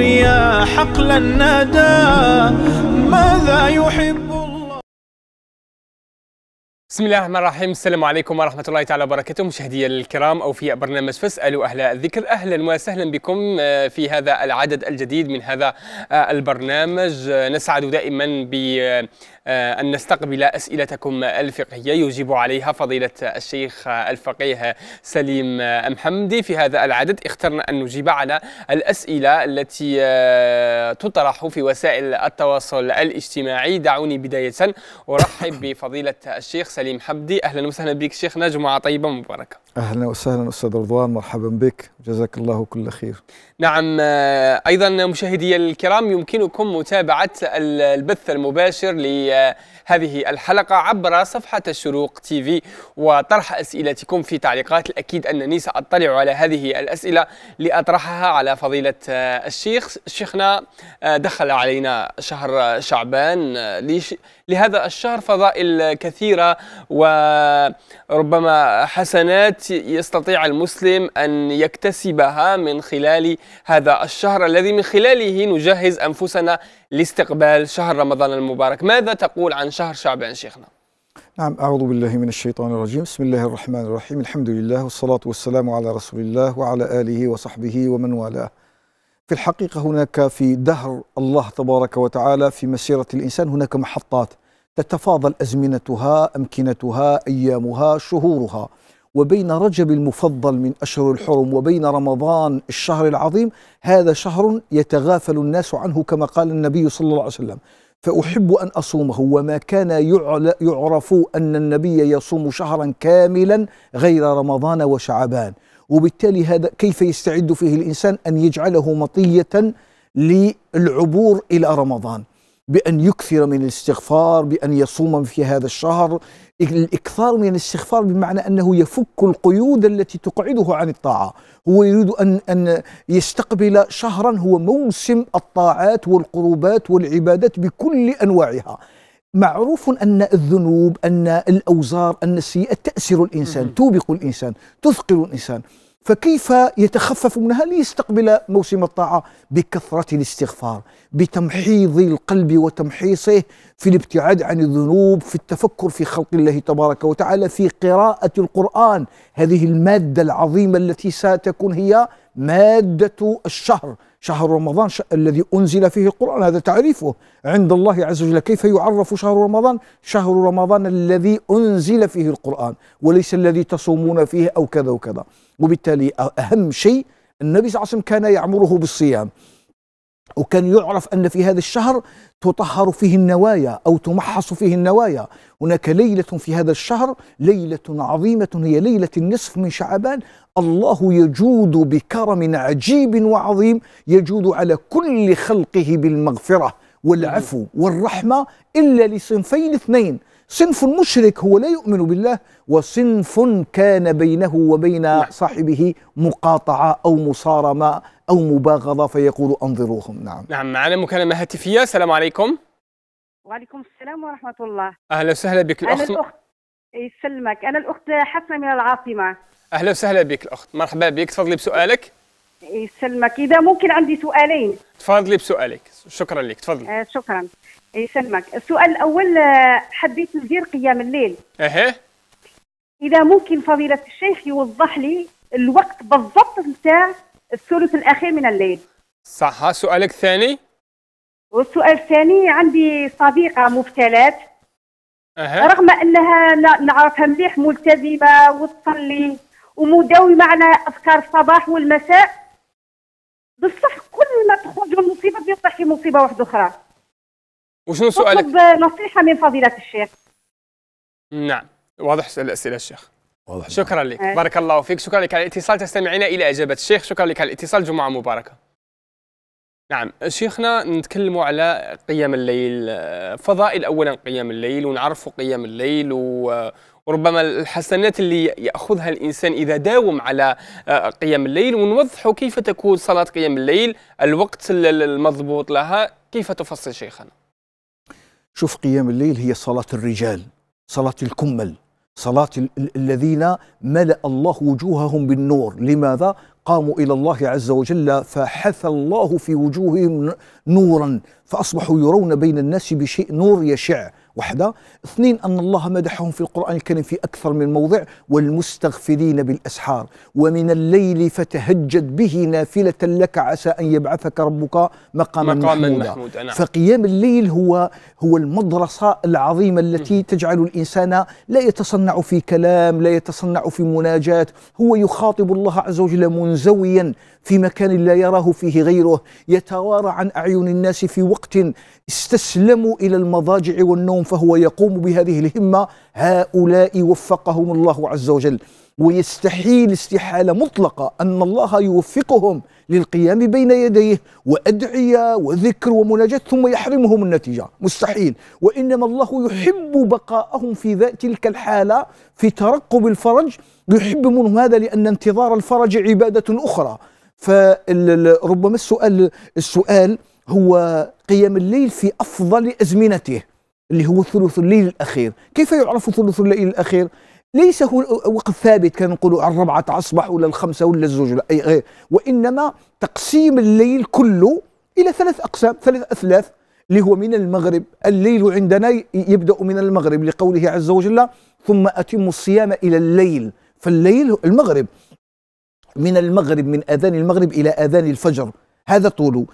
يا حقل الندى ماذا يحب الله بسم الله الرحمن الرحيم السلام عليكم ورحمة الله تعالى وبركاته مشاهدي الكرام أو في برنامج فاسألوا أهل الذكر أهلا وسهلا بكم آه، في هذا العدد الجديد من هذا آه، البرنامج آه، نسعد دائما ب آه، أن نستقبل أسئلتكم الفقهية يجيب عليها فضيلة الشيخ الفقيه سليم محمدي في هذا العدد اخترنا أن نجيب على الأسئلة التي آه، تطرح في وسائل التواصل الاجتماعي دعوني بداية أرحب بفضيلة الشيخ سليم حمدي أهلا وسهلا بك شيخنا جمعة طيبة مباركة اهلا وسهلا استاذ رضوان مرحبا بك جزاك الله كل خير نعم آه، ايضا مشاهدي الكرام يمكنكم متابعه البث المباشر لهذه الحلقه عبر صفحه الشروق تي في وطرح اسئلتكم في تعليقات الاكيد انني ساطلع على هذه الاسئله لاطرحها على فضيله آه، الشيخ شيخنا آه، دخل علينا شهر شعبان لهذا الشهر فضائل كثيرة وربما حسنات يستطيع المسلم أن يكتسبها من خلال هذا الشهر الذي من خلاله نجهز أنفسنا لاستقبال شهر رمضان المبارك ماذا تقول عن شهر شعبان شيخنا؟ نعم أعوذ بالله من الشيطان الرجيم بسم الله الرحمن الرحيم الحمد لله والصلاة والسلام على رسول الله وعلى آله وصحبه ومن والاه في الحقيقة هناك في دهر الله تبارك وتعالى في مسيرة الإنسان هناك محطات تتفاضل أزمنتها أمكنتها أيامها شهورها وبين رجب المفضل من أشهر الحرم وبين رمضان الشهر العظيم هذا شهر يتغافل الناس عنه كما قال النبي صلى الله عليه وسلم فأحب أن أصومه وما كان يعرف أن النبي يصوم شهرا كاملا غير رمضان وشعبان وبالتالي هذا كيف يستعد فيه الإنسان أن يجعله مطية للعبور إلى رمضان بأن يكثر من الاستغفار بأن يصوم في هذا الشهر الإكثار من الاستغفار بمعنى أنه يفك القيود التي تقعده عن الطاعة هو يريد أن, أن يستقبل شهرا هو موسم الطاعات والقربات والعبادات بكل أنواعها معروف أن الذنوب أن الأوزار أن السيئة تأسر الإنسان توبق الإنسان تثقل الإنسان فكيف يتخفف منها ليستقبل موسم الطاعة بكثرة الاستغفار بتمحيض القلب وتمحيصه في الابتعاد عن الذنوب في التفكر في خلق الله تبارك وتعالى في قراءة القرآن هذه المادة العظيمة التي ستكون هي مادة الشهر شهر رمضان ش... الذي أنزل فيه القرآن هذا تعريفه عند الله عز وجل كيف يعرف شهر رمضان شهر رمضان الذي أنزل فيه القرآن وليس الذي تصومون فيه أو كذا وكذا وبالتالي أهم شيء النبي صلى الله عليه وسلم كان يعمره بالصيام وكان يعرف أن في هذا الشهر تطهر فيه النوايا أو تمحص فيه النوايا هناك ليلة في هذا الشهر ليلة عظيمة هي ليلة النصف من شعبان الله يجود بكرم عجيب وعظيم يجود على كل خلقه بالمغفرة والعفو والرحمة إلا لصنفين اثنين صنف مشرك هو لا يؤمن بالله وصنف كان بينه وبين صاحبه مقاطعة أو مصارمة أو مباغضة فيقول أنظروهم نعم نعم معنا مكالمة هاتفية السلام عليكم وعليكم السلام ورحمة الله أهلا وسهلا بك الأخت أنا الأخت يسلمك أنا الأخت حسنة من العاصمة أهلا وسهلا بك الأخت مرحبا بك تفضلي بسؤالك يسلمك إذا ممكن عندي سؤالين تفضلي بسؤالك شكرا لك تفضلي آه شكرا يسلمك السؤال الأول آه، حبيت ندير قيام الليل أها إذا ممكن فضيلة الشيخ يوضح لي الوقت بالضبط نتاع الثلث الأخير من الليل صح سؤالك الثاني والسؤال الثاني عندي صديقة مبتلات أه. رغم أنها نعرفها مليح ملتزمة وتصلي ومداومة على أفكار الصباح والمساء بصح كل ما تخرج المصيبة بيطيح في مصيبة واحدة أخرى وشنو سؤالك؟ نصيحة من فضيلة الشيخ نعم واضح الأسئلة الشيخ واضح شكرا لك آه. بارك الله فيك شكرا لك على الاتصال تستمعين الى اجابه الشيخ شكرا لك على الاتصال جمعه مباركه نعم شيخنا نتكلموا على قيام الليل فضائل اولا قيام الليل ونعرفوا قيام الليل و وربما الحسنات اللي ياخذها الانسان اذا داوم على آه، قيام الليل ونوضح كيف تكون صلاه قيام الليل الوقت المضبوط لها كيف تفصل شيخنا شوف قيام الليل هي صلاه الرجال صلاه الكمل صلاة الذين ملأ الله وجوههم بالنور لماذا؟ قاموا إلى الله عز وجل فحث الله في وجوههم نورا فأصبحوا يرون بين الناس بشيء نور يشع وحده اثنين أن الله مدحهم في القرآن الكريم في أكثر من موضع والمستغفرين بالأسحار ومن الليل فتهجد به نافلة لك عسى أن يبعثك ربك مقاما, مقاما محمودا, محمود. نعم. فقيام الليل هو هو المدرسة العظيمة التي م. تجعل الإنسان لا يتصنع في كلام لا يتصنع في مناجات هو يخاطب الله عز وجل منزويا في مكان لا يراه فيه غيره يتوارى عن أعين الناس في وقت استسلموا إلى المضاجع والنوم فهو يقوم بهذه الهمة هؤلاء وفقهم الله عز وجل ويستحيل استحالة مطلقة أن الله يوفقهم للقيام بين يديه وأدعية وذكر ومناجاة ثم يحرمهم النتيجة مستحيل وإنما الله يحب بقاءهم في تلك الحالة في ترقب الفرج يحب منهم هذا لأن انتظار الفرج عبادة أخرى فربما السؤال السؤال هو قيام الليل في أفضل أزمنته اللي هو ثلث الليل الأخير كيف يعرف ثلث الليل الأخير؟ ليس هو وقت ثابت كان نقولوا على الربعة أصبح ولا الخمسة ولا الزوج ولا أي غير وإنما تقسيم الليل كله إلى ثلاث أقسام ثلاث أثلاث اللي هو من المغرب الليل عندنا يبدأ من المغرب لقوله عز وجل ثم أتم الصيام إلى الليل فالليل المغرب من المغرب من أذان المغرب إلى أذان الفجر هذا طوله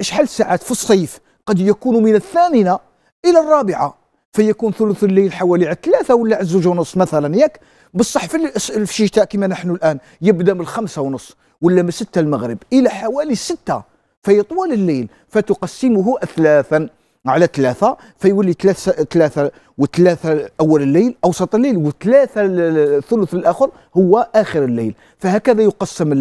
شحال ساعات في الصيف قد يكون من الثامنة الى الرابعه فيكون ثلث الليل حوالي على ثلاثة ولا على زوج ونص مثلا ياك بصح في الشتاء كما نحن الان يبدا من الخمسة ونص ولا من ستة المغرب الى حوالي ستة فيطول الليل فتقسمه اثلاثا على ثلاثة فيولي ثلاثة ثلاثة وثلاثة أول الليل أوسط الليل وثلاثة الثلث الآخر هو آخر الليل فهكذا يقسم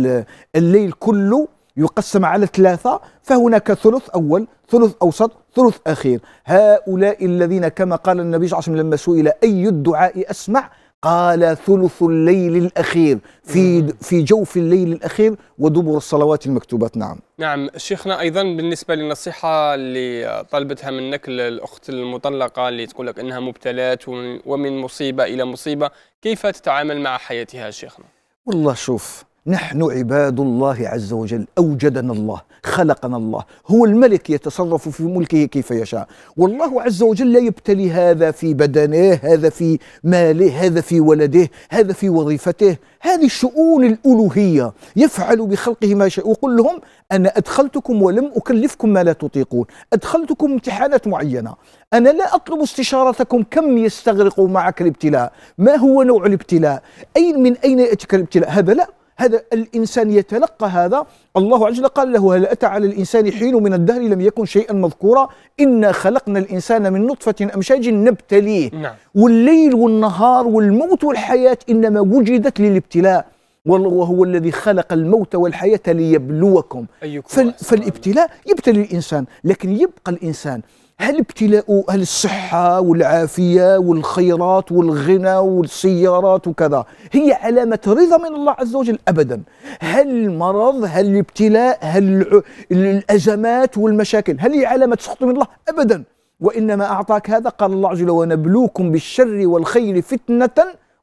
الليل كله يقسم على ثلاثة فهناك ثلث أول ثلث أوسط ثلث أخير هؤلاء الذين كما قال النبي صلى الله عليه وسلم لما سئل أي الدعاء أسمع قال ثلث الليل الأخير في في جوف الليل الأخير ودبر الصلوات المكتوبات نعم نعم شيخنا أيضا بالنسبة للنصيحة اللي طلبتها منك الأخت المطلقة اللي تقول لك أنها مبتلات ومن مصيبة إلى مصيبة كيف تتعامل مع حياتها شيخنا والله شوف نحن عباد الله عز وجل أوجدنا الله خلقنا الله هو الملك يتصرف في ملكه كيف يشاء والله عز وجل لا يبتلي هذا في بدنه هذا في ماله هذا في ولده هذا في وظيفته هذه الشؤون الألوهية يفعل بخلقه ما شاء وقل لهم أنا أدخلتكم ولم أكلفكم ما لا تطيقون أدخلتكم امتحانات معينة أنا لا أطلب استشارتكم كم يستغرق معك الابتلاء ما هو نوع الابتلاء أين من أين يأتيك الابتلاء هذا لا هذا الإنسان يتلقى هذا الله عز وجل قال له هل أتى على الإنسان حين من الدهر لم يكن شيئا مذكورا إنا خلقنا الإنسان من نطفة أمشاج نبتليه نعم. والليل والنهار والموت والحياة إنما وجدت للابتلاء وهو الذي خلق الموت والحياة ليبلوكم فال فالابتلاء يبتلي الإنسان لكن يبقى الإنسان هل ابتلاء هل الصحة والعافية والخيرات والغنى والسيارات وكذا هي علامة رضا من الله عز وجل أبدا هل المرض هل الابتلاء هل الأزمات والمشاكل هل هي علامة سخط من الله أبدا وإنما أعطاك هذا قال الله عز وجل ونبلوكم بالشر والخير فتنة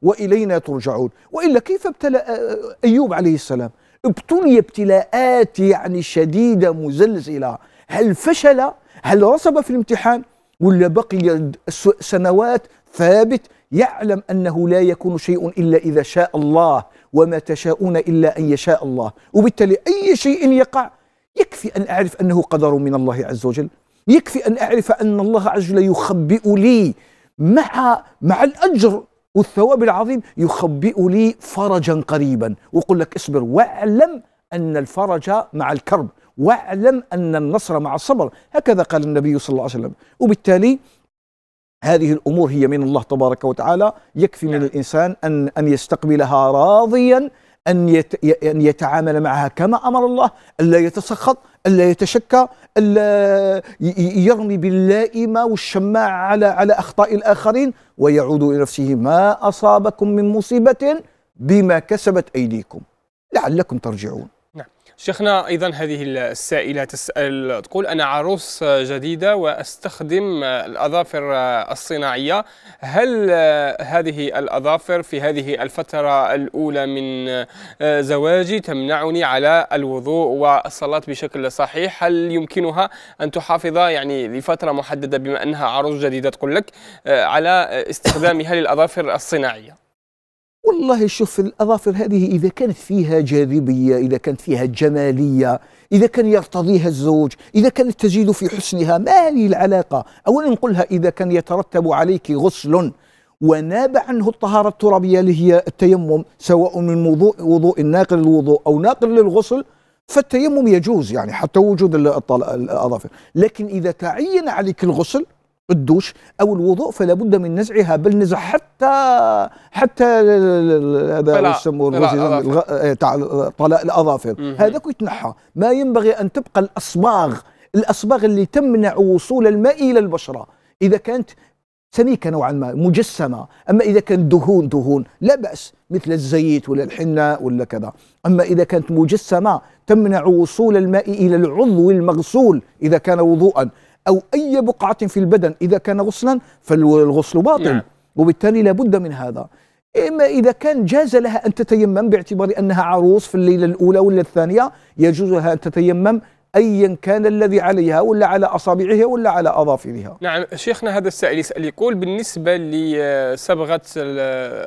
والينا ترجعون والا كيف ابتلى ايوب عليه السلام ابتلي ابتلاءات يعني شديده مزلزله هل فشل هل رسب في الامتحان ولا بقي سنوات ثابت يعلم انه لا يكون شيء الا اذا شاء الله وما تشاءون الا ان يشاء الله وبالتالي اي شيء يقع يكفي ان اعرف انه قدر من الله عز وجل يكفي ان اعرف ان الله عز وجل يخبئ لي مع مع الاجر والثواب العظيم يخبئ لي فرجا قريبا ويقول لك اصبر واعلم أن الفرج مع الكرب واعلم أن النصر مع الصبر هكذا قال النبي صلى الله عليه وسلم وبالتالي هذه الأمور هي من الله تبارك وتعالى يكفي من نعم. الإنسان أن, أن يستقبلها راضيا أن, أن يتعامل معها كما أمر الله ألا يتسخط الا يتشكى الا يرمي باللائمه والشماعه على على اخطاء الاخرين ويعود الى نفسه ما اصابكم من مصيبه بما كسبت ايديكم لعلكم ترجعون شيخنا ايضا هذه السائله تسال تقول انا عروس جديده واستخدم الاظافر الصناعيه هل هذه الاظافر في هذه الفتره الاولى من زواجي تمنعني على الوضوء والصلاه بشكل صحيح هل يمكنها ان تحافظ يعني لفتره محدده بما انها عروس جديده تقول لك على استخدامها للاظافر الصناعيه والله شوف الأظافر هذه إذا كانت فيها جاذبية إذا كانت فيها جمالية إذا كان يرتضيها الزوج إذا كانت تزيد في حسنها ما هذه العلاقة أولا نقولها إذا كان يترتب عليك غسل وناب عنه الطهارة الترابية اللي هي التيمم سواء من وضوء وضوء ناقل للوضوء أو ناقل للغسل فالتيمم يجوز يعني حتى وجود الأظافر لكن إذا تعين عليك الغسل الدوش او الوضوء فلا بد من نزعها بل نزع حتى حتى هذا يسموه إيه، طلاء الاظافر هذا يتنحى ما ينبغي ان تبقى الاصباغ الاصباغ اللي تمنع وصول الماء الى البشره اذا كانت سميكه نوعا ما مجسمه اما اذا كان دهون دهون لا باس مثل الزيت ولا الحناء ولا كذا اما اذا كانت مجسمه تمنع وصول الماء الى العضو المغسول اذا كان وضوءا أو أي بقعة في البدن إذا كان غسلا فالغسل باطل نعم. وبالتالي لابد من هذا إما إذا كان جاز لها أن تتيمم باعتبار أنها عروس في الليلة الأولى ولا الثانية يجوز لها أن تتيمم ايا كان الذي عليها ولا على اصابعها ولا على اظافرها. نعم شيخنا هذا السائل يسال يقول بالنسبه لصبغه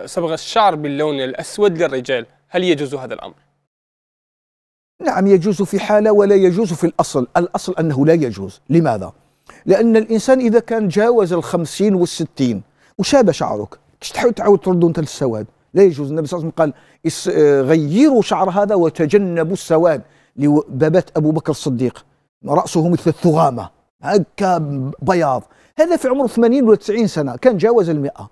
صبغه الشعر باللون الاسود للرجال هل يجوز هذا الامر؟ نعم يجوز في حاله ولا يجوز في الاصل، الاصل انه لا يجوز، لماذا؟ لأن الإنسان إذا كان جاوز الخمسين والستين وشاب شعرك كش تحاول تعاود ترده أنت للسواد لا يجوز النبي صلى الله عليه وسلم قال آه، غيروا شعر هذا وتجنبوا السواد لبابات أبو بكر الصديق رأسه مثل الثغامة هكا بياض هذا في عمر 80 ولا 90 سنة كان جاوز المئة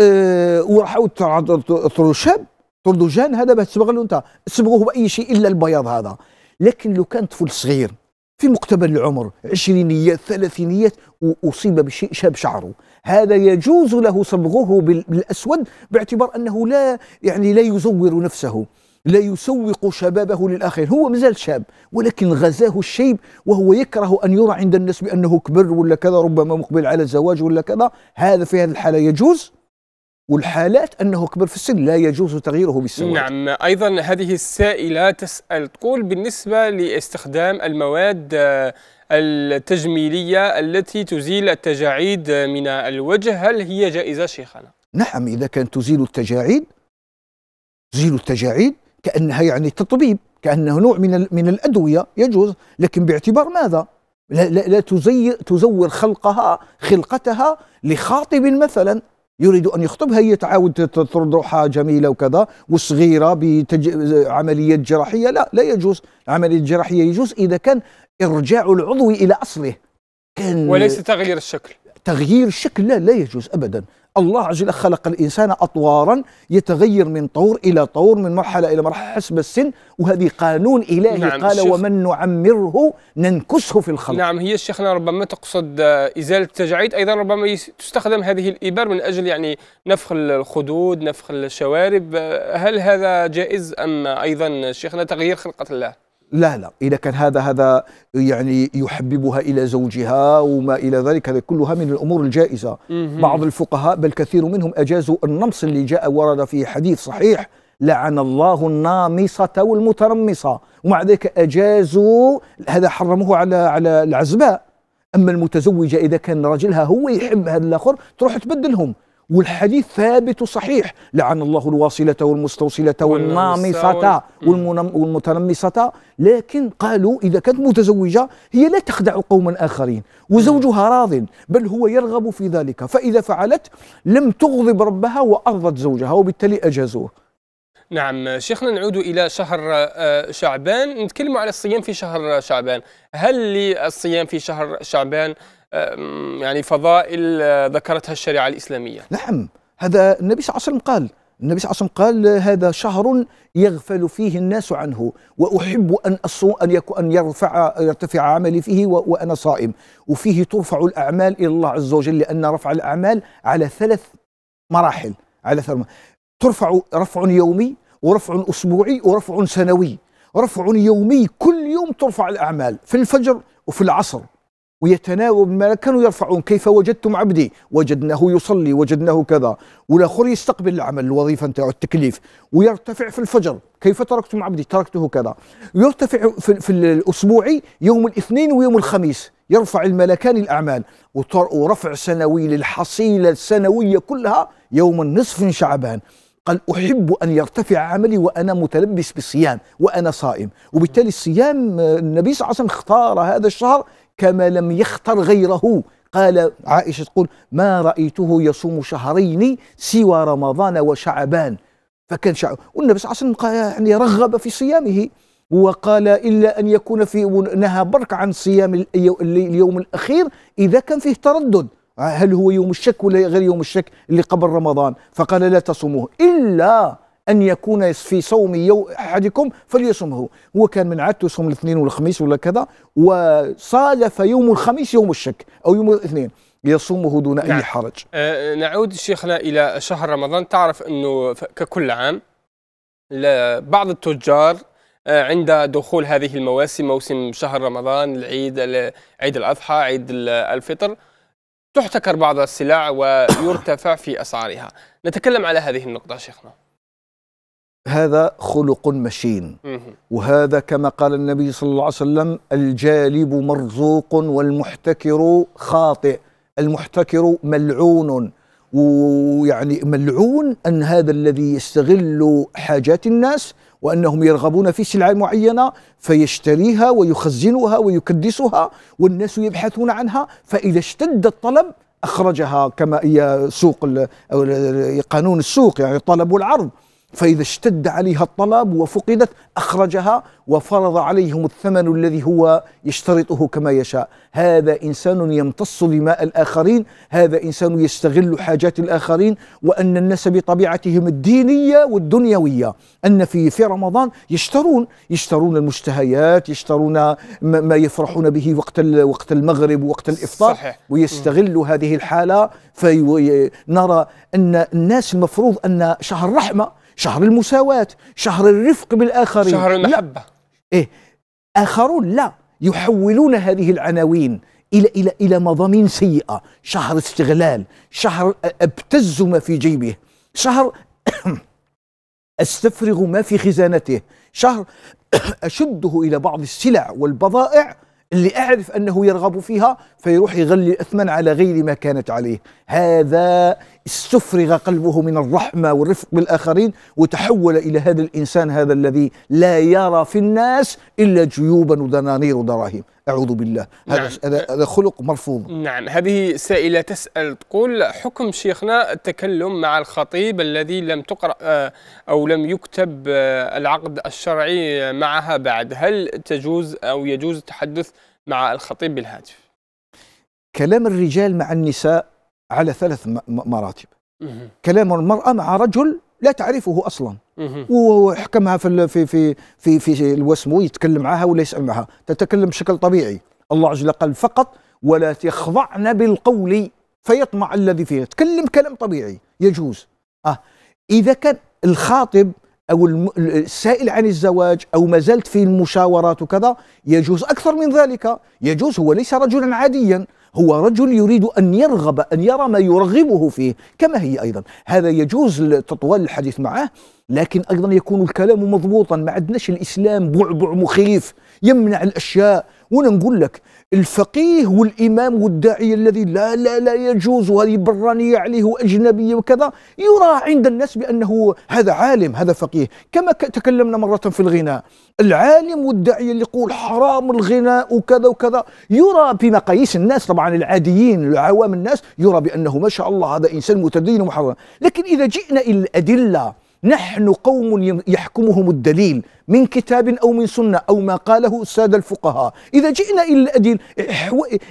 أه وحاول ترد شاب ترد جان هذا باه تصبغ له أنت تسبغوه بأي شيء إلا البياض هذا لكن لو كان طفل صغير في مقتبل العمر عشرينيات ثلاثينيات وأصيب بشيء شاب شعره هذا يجوز له صبغه بالأسود باعتبار أنه لا يعني لا يزور نفسه لا يسوق شبابه للآخرين هو مازال شاب ولكن غزاه الشيب وهو يكره أن يرى عند الناس بأنه كبر ولا كذا ربما مقبل على الزواج ولا كذا هذا في هذه الحالة يجوز والحالات أنه كبر في السن لا يجوز تغييره بالسواد نعم أيضا هذه السائلة تسأل تقول بالنسبة لاستخدام المواد آه، التجميلية التي تزيل التجاعيد من الوجه هل هي جائزة شيخنا؟ نعم إذا كانت تزيل التجاعيد تزيل التجاعيد كأنها يعني تطبيب كأنه نوع من من الأدوية يجوز لكن باعتبار ماذا؟ لا, لا, لا تزور خلقها خلقتها لخاطب مثلا يريد أن يخطبها هي تعاود روحها جميلة وكذا وصغيرة بعملية بتج... جراحية لا لا يجوز العملية الجراحية يجوز إذا كان إرجاع العضو إلى أصله كان وليس تغيير الشكل تغيير الشكل لا لا يجوز أبدا الله عز وجل خلق الإنسان أطوارا يتغير من طور إلى طور من مرحلة إلى مرحلة حسب السن وهذه قانون إلهي نعم قال ومن نعمره ننكسه في الخلق نعم هي شيخنا ربما تقصد إزالة التجاعيد أيضا ربما تستخدم هذه الإبر من أجل يعني نفخ الخدود نفخ الشوارب هل هذا جائز أم أيضا شيخنا تغيير خلقة الله لا لا إذا كان هذا هذا يعني يحببها إلى زوجها وما إلى ذلك هذا كلها من الأمور الجائزة بعض الفقهاء بل كثير منهم أجازوا النمص اللي جاء ورد في حديث صحيح لعن الله النامصة والمترمصة ومع ذلك أجازوا هذا حرموه على على العزباء أما المتزوجة إذا كان رجلها هو يحب هذا الآخر تروح تبدلهم والحديث ثابت وصحيح لعن الله الواصلة والمستوصلة والنامصة والمتنمصة لكن قالوا إذا كانت متزوجة هي لا تخدع قوما آخرين وزوجها راض بل هو يرغب في ذلك فإذا فعلت لم تغضب ربها وأرضت زوجها وبالتالي أجازوه نعم شيخنا نعود إلى شهر آه، شعبان نتكلم على الصيام في شهر شعبان هل للصيام في شهر شعبان يعني فضائل آه، ذكرتها الشريعة الإسلامية نعم هذا النبي صلى الله عليه وسلم قال النبي صلى الله عليه وسلم قال هذا شهر يغفل فيه الناس عنه واحب ان أصو ان يكون ان يرفع يرتفع عملي فيه وانا صائم وفيه ترفع الاعمال الى الله عز وجل لان رفع الاعمال على ثلاث مراحل على ثلاث ترفع رفع يومي ورفع اسبوعي ورفع سنوي رفع يومي كل يوم ترفع الاعمال في الفجر وفي العصر ويتناوب ما كانوا يرفعون كيف وجدتم عبدي وجدناه يصلي وجدناه كذا والاخر يستقبل العمل الوظيفه نتاع التكليف ويرتفع في الفجر كيف تركتم عبدي تركته كذا يرتفع في, في الاسبوعي يوم الاثنين ويوم الخميس يرفع الملكان الاعمال ورفع سنوي للحصيله السنويه كلها يوم النصف من شعبان قال احب ان يرتفع عملي وانا متلبس بالصيام وانا صائم وبالتالي الصيام النبي صلى الله عليه وسلم اختار هذا الشهر كما لم يختر غيره قال عائشة تقول ما رأيته يصوم شهرين سوى رمضان وشعبان فكان شعب والنبي صلى الله عليه وسلم يعني رغب في صيامه وقال إلا أن يكون في نهى برك عن صيام اليوم الأخير إذا كان فيه تردد هل هو يوم الشك ولا غير يوم الشك اللي قبل رمضان فقال لا تصوموه إلا أن يكون في صوم يوم أحدكم فليصمه هو كان من عادته يصوم الاثنين والخميس ولا كذا وصادف يوم الخميس يوم الشك أو يوم الاثنين يصومه دون نعم. أي حرج أه نعود شيخنا إلى شهر رمضان تعرف أنه ككل عام بعض التجار آه، عند دخول هذه المواسم موسم شهر رمضان العيد عيد الأضحى عيد الفطر تحتكر بعض السلع ويرتفع في أسعارها نتكلم على هذه النقطة شيخنا هذا خلق مشين وهذا كما قال النبي صلى الله عليه وسلم الجالب مرزوق والمحتكر خاطئ المحتكر ملعون ويعني ملعون ان هذا الذي يستغل حاجات الناس وانهم يرغبون في سلعه معينه فيشتريها ويخزنها ويكدسها والناس يبحثون عنها فاذا اشتد الطلب اخرجها كما هي سوق قانون السوق يعني طلب والعرض فإذا اشتد عليها الطلب وفقدت أخرجها وفرض عليهم الثمن الذي هو يشترطه كما يشاء هذا إنسان يمتص دماء الآخرين هذا إنسان يستغل حاجات الآخرين وأن الناس بطبيعتهم الدينية والدنيوية أن في في رمضان يشترون يشترون المشتهيات يشترون ما يفرحون به وقت وقت المغرب وقت الإفطار صحيح. ويستغل هذه الحالة فنرى أن الناس المفروض أن شهر رحمة شهر المساواة شهر الرفق بالآخرين شهر المحبة إيه آخرون لا يحولون هذه العناوين إلى إلى إلى مضامين سيئة شهر استغلال شهر أبتز ما في جيبه شهر أستفرغ ما في خزانته شهر أشده إلى بعض السلع والبضائع اللي أعرف أنه يرغب فيها فيروح يغلي الأثمن على غير ما كانت عليه هذا استفرغ قلبه من الرحمة والرفق بالآخرين وتحول إلى هذا الإنسان هذا الذي لا يرى في الناس إلا جيوبا ودنانير ودراهم أعوذ بالله هذا نعم. هذا خلق مرفوض نعم هذه سائلة تسأل تقول حكم شيخنا التكلم مع الخطيب الذي لم تقرأ آه، أو لم يكتب آه، العقد الشرعي معها بعد هل تجوز أو يجوز التحدث مع الخطيب بالهاتف كلام الرجال مع النساء على ثلاث مراتب كلام المرأة مع رجل لا تعرفه أصلاً وحكمها في في في في في الوسمو يتكلم معها ولا يسال معها تتكلم بشكل طبيعي الله عز وجل قال فقط ولا تخضعن بالقول فيطمع الذي فيه تكلم كلام طبيعي يجوز اه اذا كان الخاطب او السائل عن الزواج او ما زالت في المشاورات وكذا يجوز اكثر من ذلك يجوز هو ليس رجلا عاديا هو رجل يريد أن يرغب أن يرى ما يرغبه فيه كما هي أيضا هذا يجوز تطوال الحديث معه لكن أيضا يكون الكلام مضبوطا ما عندناش الإسلام بعبع مخيف يمنع الأشياء وانا نقول لك الفقيه والامام والداعيه الذي لا لا لا يجوز وهذه برانيه عليه واجنبيه وكذا يرى عند الناس بانه هذا عالم هذا فقيه كما تكلمنا مره في الغناء العالم والداعيه اللي يقول حرام الغناء وكذا وكذا يرى بمقاييس الناس طبعا العاديين العوام الناس يرى بانه ما شاء الله هذا انسان متدين ومحرم لكن اذا جئنا الى الادله نحن قوم يحكمهم الدليل من كتاب أو من سنة أو ما قاله السادة الفقهاء إذا جئنا إلى الأدين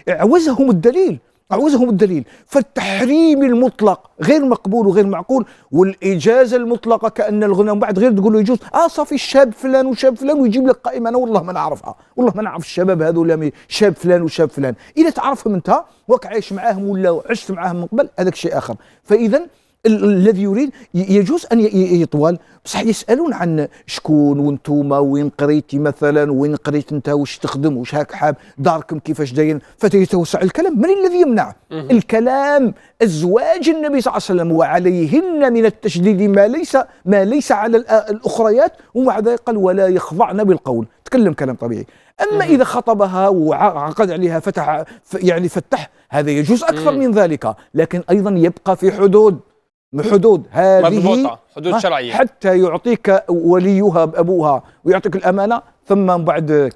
اعوزهم الدليل أعوزهم الدليل فالتحريم المطلق غير مقبول وغير معقول والإجازة المطلقة كأن الغنم بعد غير تقول له يجوز آه صافي الشاب فلان وشاب فلان ويجيب لك قائمة أنا والله ما نعرفها والله ما نعرف الشباب هذول شاب فلان وشاب فلان إذا تعرفهم أنت وك عايش معاهم ولا عشت معاهم من قبل هذاك شيء آخر فإذا الذي يريد يجوز ان يطول بصح يسالون عن شكون وانتم وين قريتي مثلا وين قريت انت واش تخدم واش هاك حاب داركم كيفاش داين فتيتوسع الكلام من الذي يمنع الكلام ازواج النبي صلى الله عليه وسلم وعليهن من التشديد ما ليس ما ليس على الاخريات ومع ذلك قال ولا يخضعن بالقول تكلم كلام طبيعي اما اذا خطبها وعقد عليها فتح يعني فتح هذا يجوز اكثر من ذلك لكن ايضا يبقى في حدود حدود هذه مضبوطة حدود شرعية حتى يعطيك وليها بأبوها ويعطيك الأمانة ثم من بعد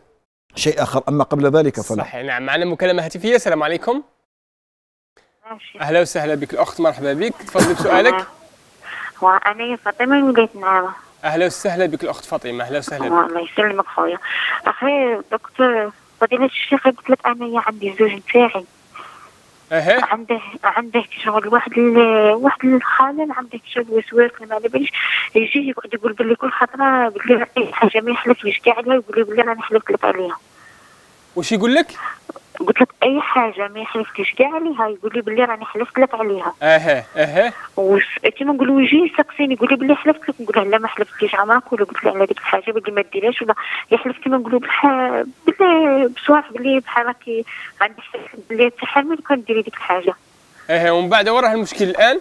شيء آخر أما قبل ذلك فلا صحيح نعم معنا مكالمة هاتفية السلام عليكم أهلا وسهلا بك الأخت مرحبا بك تفضلي بسؤالك وأنا فاطمة من ولاية نعامة أهلا وسهلا بك الأخت فاطمة أهلا وسهلا بك الله يسلمك خويا أخي دكتور فضيلة الشيخ قلت لك أنا عندي زوج نتاعي أه. عنده عنده شغل واحد واحد الخلل عنده شغل وسواس ما على باليش يجي يقعد يقول باللي كل خطره باللي إيه، حاجه ما يحلفليش كاع عليها يقول لي باللي راني حلفت لك عليها واش يقول لك؟ قلت لك اي حاجه ما حلفتيش كاع عليها يقول لي باللي راني حلفت لك عليها اها اها كيما نقولوا يجي يسقسيني يقول لي باللي حلفت لك نقول له لا ما حلفتيش عمرك ولا قلت له على ديك الحاجه باللي ما ديرهاش ولا يحلف كيما نقولوا بحال باللي بصواح باللي بحال راكي غندير تحلمي كان ديري ديك الحاجه اها ومن بعد وراه المشكل الان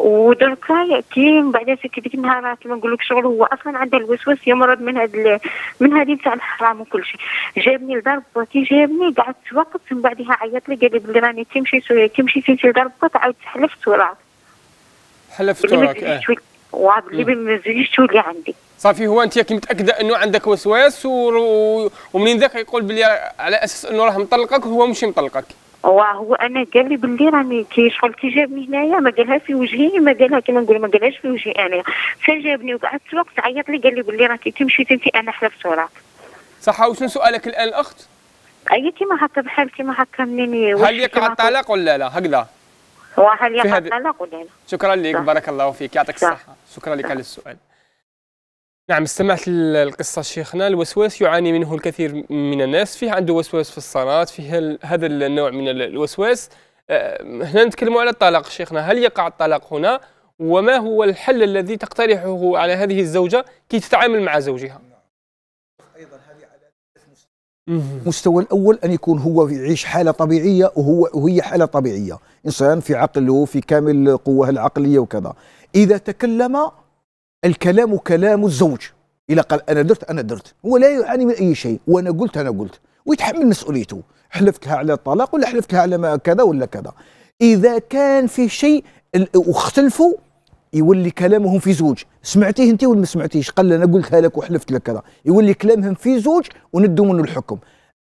ودركا كي من بعد ديك النهارات ما نقول لك شغل هو اصلا عنده الوسواس يمرض من هاد من هذه نتاع الحرام وكل شيء جابني لدار با كي جابني قعدت وقت من بعدها عيط لي قال لي بلي راني تمشي سوريا كي مشيتي لدار با عاودت حلفت وراك حلفت وراك اه وعاد اللي ما تزيدش تولي عندي صافي هو انت كي متاكده انه عندك وسواس و... ومنين ذاك يقول بلي على اساس انه راه مطلقك وهو ماشي مطلقك وهو انا قال لي باللي راني كي شغل كي جابني هنايا ما قالها في وجهي ما قالها كيما نقول ما قالهاش في وجهي انا فجابني وقعدت وقت عيط لي قال لي باللي راك كي مشيتي انت انا حلفت وراك صح وشنو سؤالك الان الاخت؟ اي كيما هكا بحال كيما هكا منين هل يقع الطلاق ولا لا هكذا؟ وهل يقع الطلاق ولا لا؟ شكرا لك بارك الله فيك يعطيك الصحه شكرا لك على السؤال نعم استمعت للقصة شيخنا الوسواس يعاني منه الكثير من الناس فيه عنده وسواس في الصلاة فيه هذا النوع من الوسواس آه، هنا نتكلم على الطلاق شيخنا هل يقع الطلاق هنا وما هو الحل الذي تقترحه على هذه الزوجة كي تتعامل مع زوجها أيضا هذه على المستوى الأول أن يكون هو يعيش حالة طبيعية وهو وهي حالة طبيعية إنسان في عقله في كامل قواه العقلية وكذا إذا تكلم الكلام كلام الزوج الى قال انا درت انا درت هو لا يعاني من اي شيء وانا قلت انا قلت ويتحمل مسؤوليته حلفتها على الطلاق ولا حلفتها على ما كذا ولا كذا اذا كان في شيء واختلفوا يولي كلامهم في زوج سمعتيه انت ولا ما سمعتيش قال انا قلتها لك وحلفت لك كذا يولي كلامهم في زوج وندوا منه الحكم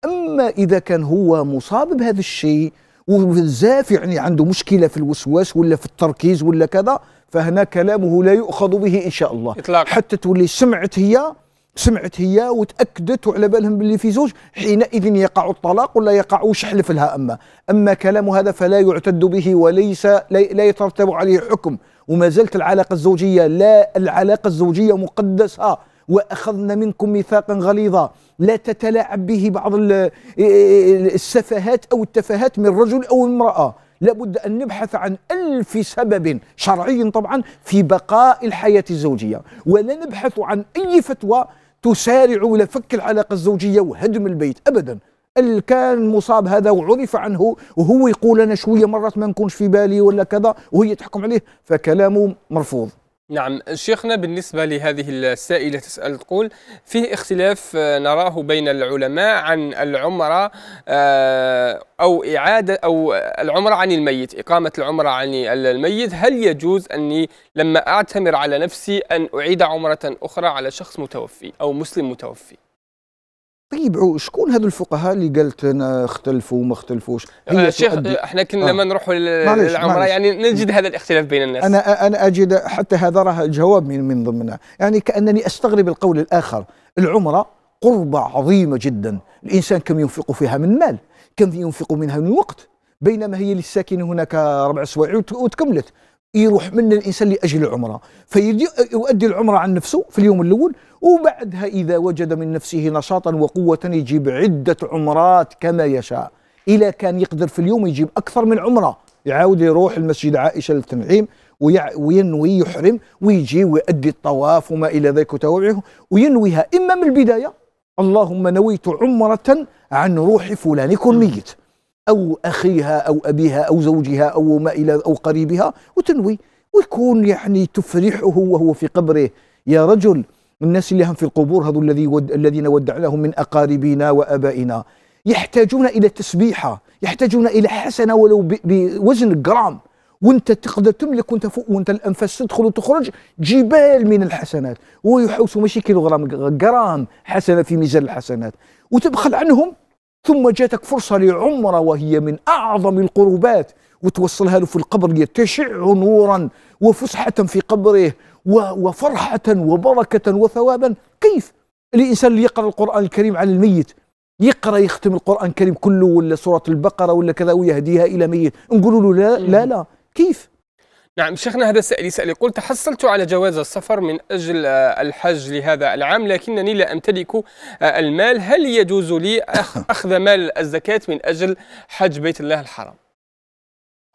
اما اذا كان هو مصاب بهذا الشيء وبزاف يعني عنده مشكله في الوسواس ولا في التركيز ولا كذا فهنا كلامه لا يؤخذ به إن شاء الله إطلاق. حتى تولي سمعت هي سمعت هي وتاكدت وعلى بالهم باللي في زوج حينئذ يقع الطلاق ولا يقع حلف لها اما اما كلام هذا فلا يعتد به وليس لا يترتب عليه حكم وما زلت العلاقه الزوجيه لا العلاقه الزوجيه مقدسه واخذنا منكم ميثاقا غليظا لا تتلاعب به بعض السفهات او التفاهات من رجل او امراه لابد أن نبحث عن ألف سبب شرعي طبعا في بقاء الحياة الزوجية ولا نبحث عن أي فتوى تسارع إلى فك العلاقة الزوجية وهدم البيت أبدا اللي كان مصاب هذا وعرف عنه وهو يقول أنا شوية مرات ما نكونش في بالي ولا كذا وهي تحكم عليه فكلامه مرفوض نعم شيخنا بالنسبة لهذه السائلة تسأل تقول فيه اختلاف آه، نراه بين العلماء عن العمرة آه، أو إعادة أو العمرة عن الميت إقامة العمرة عن الميت هل يجوز أني لما أعتمر على نفسي أن أعيد عمرة أخرى على شخص متوفي أو مسلم متوفي طيب شكون هذو الفقهاء اللي قالت انا آه، اختلفوا وما اختلفوش آه، هي شيخ آه، احنا كنا آه. ما نروحوا للعمره يعني نجد هذا الاختلاف بين الناس انا انا اجد حتى هذا راه جواب من من ضمنها يعني كانني استغرب القول الاخر العمره قربه عظيمه جدا الانسان كم ينفق فيها من مال كم ينفق منها من وقت بينما هي للساكن هناك ربع سوايع وتكملت يروح من الانسان لاجل العمره فيؤدي العمره عن نفسه في اليوم الاول وبعدها اذا وجد من نفسه نشاطا وقوه يجيب عده عمرات كما يشاء الى كان يقدر في اليوم يجيب اكثر من عمره يعاود يروح المسجد عائشه للتنعيم وينوي يحرم ويجي ويؤدي الطواف وما الى ذلك وتوابعه وينويها اما من البدايه اللهم نويت عمره عن روح فلان يكون ميت أو أخيها أو أبيها أو زوجها أو ما إلى أو قريبها وتنوي ويكون يعني تفرحه وهو في قبره يا رجل الناس اللي هم في القبور هذو الذي ود الذين ودعناهم من أقاربنا وأبائنا يحتاجون إلى تسبيحة يحتاجون إلى حسنة ولو بوزن جرام وانت تقدر تملك وانت فوق وانت الانفاس تدخل وتخرج جبال من الحسنات ويحوس ماشي كيلوغرام جرام حسنه في ميزان الحسنات وتبخل عنهم ثم جاتك فرصة لعمرة وهي من أعظم القربات وتوصلها له في القبر يتشع نورا وفسحة في قبره وفرحة وبركة وثوابا كيف؟ الإنسان اللي يقرأ القرآن الكريم على الميت يقرأ يختم القرآن الكريم كله ولا سورة البقرة ولا كذا ويهديها إلى ميت نقول له لا لا لا كيف؟ نعم شيخنا هذا سائل يسأل يقول تحصلت على جواز السفر من أجل آه، الحج لهذا العام لكنني لا أمتلك آه، المال هل يجوز لي أخذ مال الزكاة من أجل حج بيت الله الحرام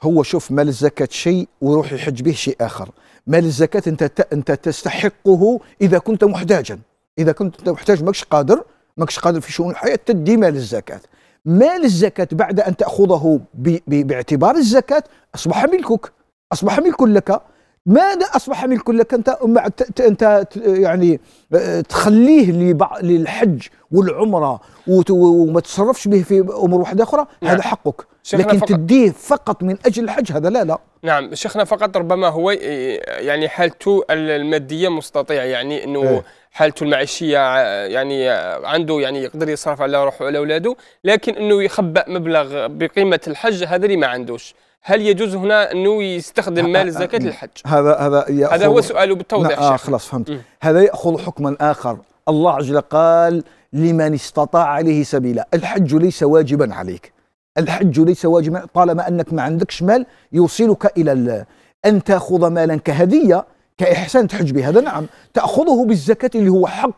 هو شوف مال الزكاة شيء وروح يحج به شيء آخر مال الزكاة أنت, أنت تستحقه إذا كنت محتاجا إذا كنت أنت محتاج ماكش قادر ماكش قادر في شؤون الحياة تدي مال الزكاة مال الزكاة بعد أن تأخذه باعتبار الزكاة أصبح ملكك اصبح ملك لك ماذا اصبح ملك لك انت انت يعني آه، تخليه للحج والعمره وما تتصرفش به في امور واحده اخرى نعم. هذا حقك لكن تديه فقط من اجل الحج هذا لا لا نعم شيخنا فقط ربما هو آه، يعني حالته الماديه مستطيع يعني انه ايه. حالته المعيشيه آه، يعني عنده يعني يقدر يصرف على روحه وعلى اولاده لكن انه يخبأ مبلغ بقيمه الحج هذا اللي ما عندوش هل يجوز هنا انه يستخدم مال زكاه الحج؟ هذا هذا هذا هو سؤاله بالتوضيح نعم، آه خلاص فهمت م. هذا ياخذ حكما اخر الله عز وجل قال لمن استطاع عليه سبيلا الحج ليس واجبا عليك الحج ليس واجبا طالما انك ما عندكش مال يوصلك الى ان تاخذ مالا كهديه كاحسان تحج به هذا نعم تاخذه بالزكاه اللي هو حق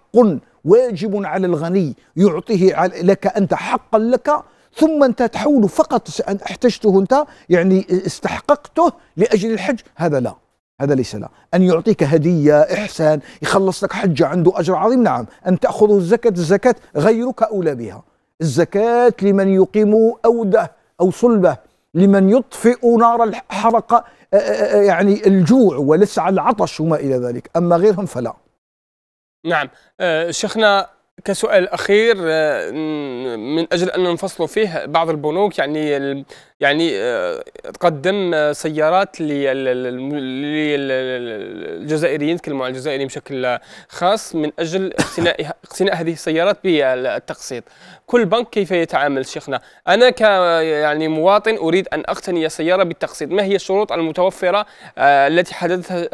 واجب على الغني يعطيه لك انت حقا لك ثم انت تحوله فقط احتجته انت يعني استحققته لاجل الحج هذا لا هذا ليس لا أن يعطيك هدية إحسان يخلص لك حجة عنده أجر عظيم نعم أن تأخذ الزكاة الزكاة غيرك أولى بها الزكاة لمن يقيم أوده أو صلبه لمن يطفئ نار الحرقة يعني الجوع ولسع العطش وما إلى ذلك أما غيرهم فلا نعم آه، شيخنا كسؤال اخير آه، من اجل ان نفصلوا فيه بعض البنوك يعني يعني آه، تقدم آه، سيارات للجزائريين تكلموا على الجزائريين بشكل خاص من اجل اقتناء اقتناء هذه السيارات بالتقسيط كل بنك كيف يتعامل شيخنا انا ك يعني مواطن اريد ان اقتني سياره بالتقسيط ما هي الشروط المتوفره التي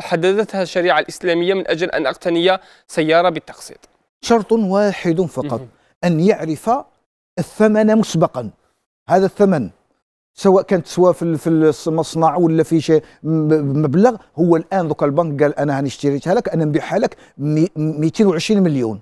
حددتها الشريعه الاسلاميه من اجل ان اقتني سياره بالتقسيط شرط واحد فقط أن يعرف الثمن مسبقا هذا الثمن سواء كانت سواء في في المصنع ولا في شيء مبلغ هو الان ذوك البنك قال انا هنشتريتها لك انا نبيعها لك 220 مليون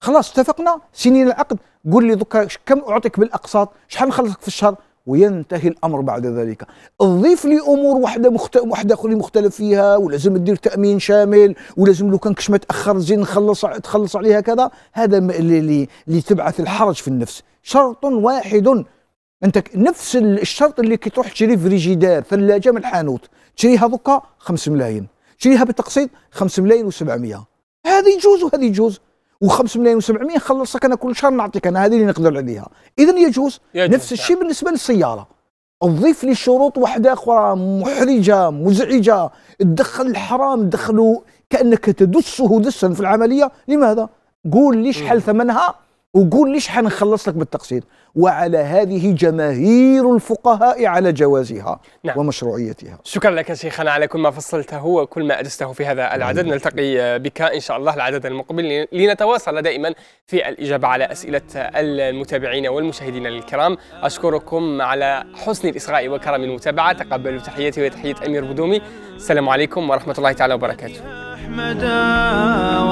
خلاص اتفقنا سنين العقد قول لي ذوك كم اعطيك بالاقساط شحال نخلصك في الشهر وينتهي الامر بعد ذلك تضيف لي امور واحده مخت... واحده اخرى مختلف فيها ولازم تدير تامين شامل ولازم لو كان كش ما تاخر زين نخلص تخلص عليها كذا هذا اللي اللي تبعث الحرج في النفس شرط واحد انت نفس الشرط اللي كي تروح تشري فريجيدار ثلاجه من الحانوت تشريها دوكا 5 ملايين تشريها بالتقسيط 5 ملايين و700 هذه يجوز وهذه يجوز و5 ملايين و700 خلصك انا كل شهر نعطيك انا هذه اللي نقدر عليها اذا يجوز, يجوز نفس نعم. الشيء بالنسبه للسياره تضيف لي شروط واحده اخرى محرجه مزعجه تدخل الحرام دخلوا كانك تدسه دسا في العمليه لماذا قول لي شحال ثمنها وقول ليش حنخلص لك بالتقسيط وعلى هذه جماهير الفقهاء على جوازها نعم. ومشروعيتها شكرا لك شيخنا على كل ما فصلته وكل ما أجزته في هذا العدد نعم. نلتقي بك إن شاء الله العدد المقبل لنتواصل دائما في الإجابة على أسئلة المتابعين والمشاهدين الكرام أشكركم على حسن الإصغاء وكرم المتابعة تقبلوا تحياتي وتحية أمير بدومي السلام عليكم ورحمة الله تعالى وبركاته